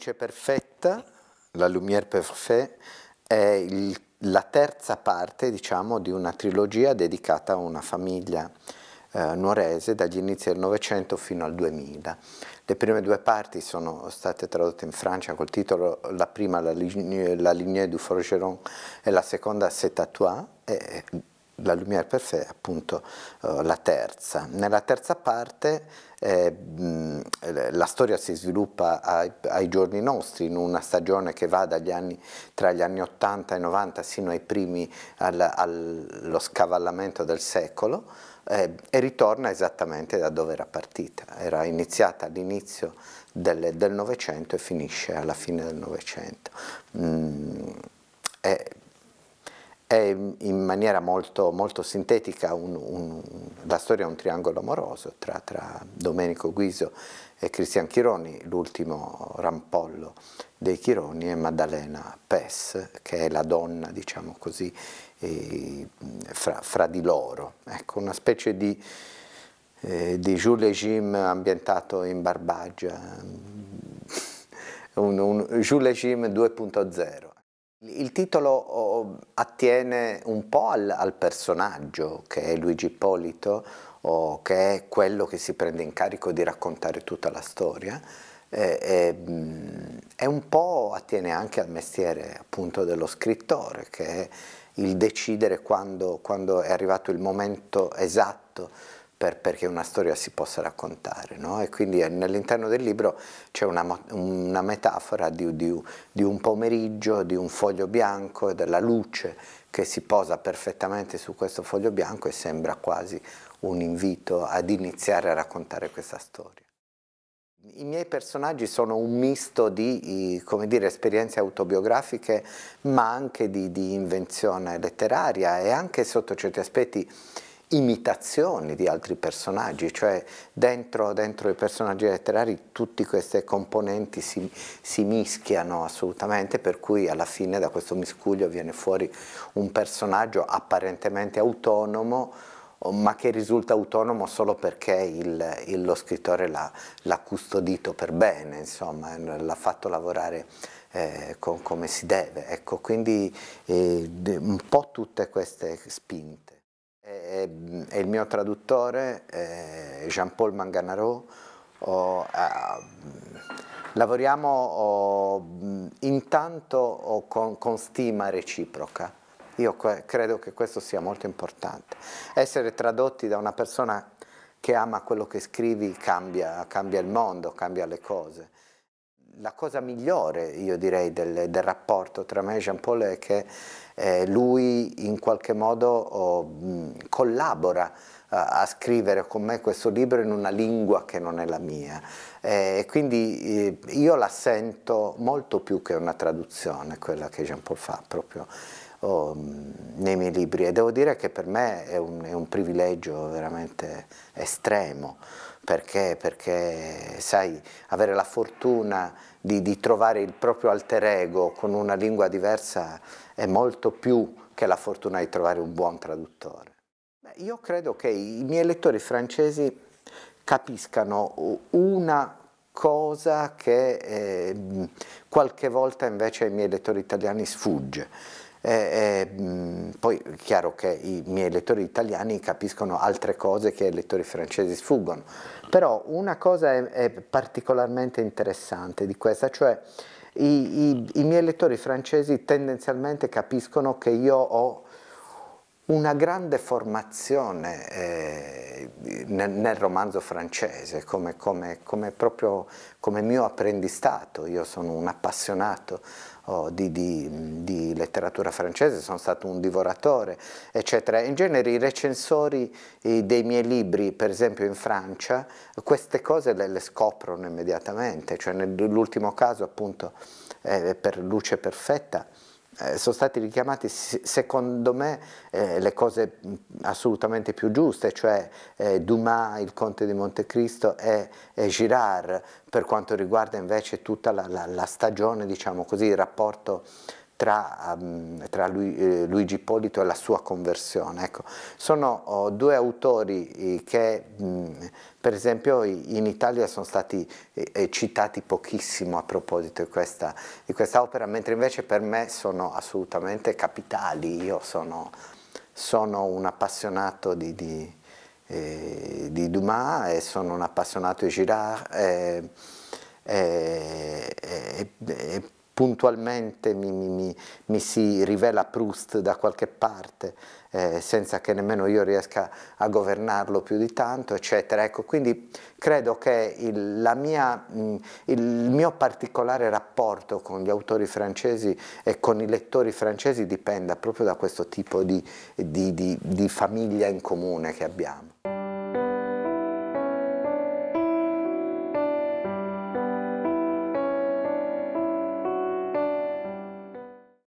luce perfetta, la Lumière Parfaite, è il, la terza parte diciamo, di una trilogia dedicata a una famiglia eh, nuorese dagli inizi del Novecento fino al 2000. Le prime due parti sono state tradotte in Francia col titolo la prima La lignée, la lignée du Forgeron e la seconda C'est à toi, e la Lumière Parfait è appunto eh, la terza. Nella terza parte eh, eh, la storia si sviluppa ai, ai, giorni nostri, in una stagione che va anni, tra gli anni 80 e 90 sino ai primi, al, allo scavallamento del secolo, eh, e ritorna esattamente da dove era partita. Era iniziata all'inizio del Novecento e finisce alla fine del Novecento in maniera molto, molto sintetica un, un, la storia è un triangolo amoroso tra, tra Domenico Guiso e Cristian Chironi, l'ultimo rampollo dei Chironi e Maddalena Pes, che è la donna, diciamo così, eh, fra, fra, di loro. Ecco, una specie di, eh, di Jules Jim ambientato in Barbagia, un, un Jules Jim 2.0. Il titolo oh, attiene un po' al, al, personaggio che è Luigi Ippolito, o che è quello che si prende in carico di raccontare tutta la storia, e, e, e mm, un po' attiene anche al mestiere appunto dello scrittore, che è il decidere quando, quando è arrivato il momento esatto per, perché una storia si possa raccontare. No? E quindi all'interno eh, del libro c'è una, una, metafora di, di, di un pomeriggio, di un foglio bianco e della luce che si posa perfettamente su questo foglio bianco e sembra quasi un invito ad iniziare a raccontare questa storia. I miei personaggi sono un misto di dire, esperienze autobiografiche, ma anche di, di, invenzione letteraria e anche sotto certi aspetti imitazioni di altri personaggi, cioè dentro, dentro, i personaggi letterari tutte queste componenti si, si, mischiano assolutamente, per cui alla fine da questo miscuglio viene fuori un personaggio apparentemente autonomo, ma che risulta autonomo solo perché il, il, lo scrittore l'ha, custodito per bene, insomma, l'ha fatto lavorare eh, con, come si deve. Ecco, quindi eh, un po' tutte queste spinte e, il mio traduttore Jean-Paul Manganaro. Oh, eh, lavoriamo oh, intanto oh, con, con, stima reciproca. Io credo che questo sia molto importante. Essere tradotti da una persona che ama quello che scrivi cambia, cambia il mondo, cambia le cose. La cosa migliore, io direi, del, del rapporto tra me e Jean-Paul è che eh, lui in qualche modo oh, mh, collabora a, a scrivere con me questo libro in una lingua che non è la mia. Eh, quindi eh, io la sento molto più che una traduzione, quella che Jean-Paul fa proprio um, nei miei libri e devo dire che per me è un, è un privilegio veramente estremo perché, perché sai, avere la fortuna di, di, trovare il proprio alter ego con una lingua diversa è molto più che la fortuna di trovare un buon traduttore. Beh, io credo che i miei lettori francesi capiscano una cosa che eh, qualche volta invece ai miei lettori italiani sfugge eh, eh, poi è chiaro che i miei lettori italiani capiscono altre cose che i lettori francesi sfuggono, però una cosa è, è particolarmente interessante di questa, cioè i, i, i miei lettori francesi tendenzialmente capiscono che io ho una grande formazione eh, nel, nel, romanzo francese, come, come, come proprio come mio apprendistato, io sono un appassionato oh, di, di, di, letteratura francese, sono stato un divoratore, eccetera. In genere i recensori eh, dei miei libri, per esempio in Francia, queste cose le, le scoprono immediatamente, cioè nell'ultimo caso appunto eh, per Luce Perfetta, eh, sono stati richiamati secondo me eh, le cose mm, assolutamente più giuste, cioè eh, Dumas, il conte di Montecristo e, e, Girard per quanto riguarda invece tutta la, la, la stagione, diciamo così, il rapporto tra, um, tra lui, eh, Luigi Ippolito e la sua conversione. Ecco, sono oh, due autori eh, che mm, per esempio in Italia sono stati eh, citati pochissimo a proposito di questa, di questa, opera, mentre invece per me sono assolutamente capitali, io sono, sono un appassionato di, di, eh, di, Dumas e sono un appassionato di Girard. E, e, e, puntualmente mi, mi, mi, si rivela Proust da qualche parte eh, senza che nemmeno io riesca a governarlo più di tanto eccetera ecco quindi credo che il, mia, mm, il, mio particolare rapporto con gli autori francesi e con i lettori francesi dipenda proprio da questo tipo di, di, di, di famiglia in comune che abbiamo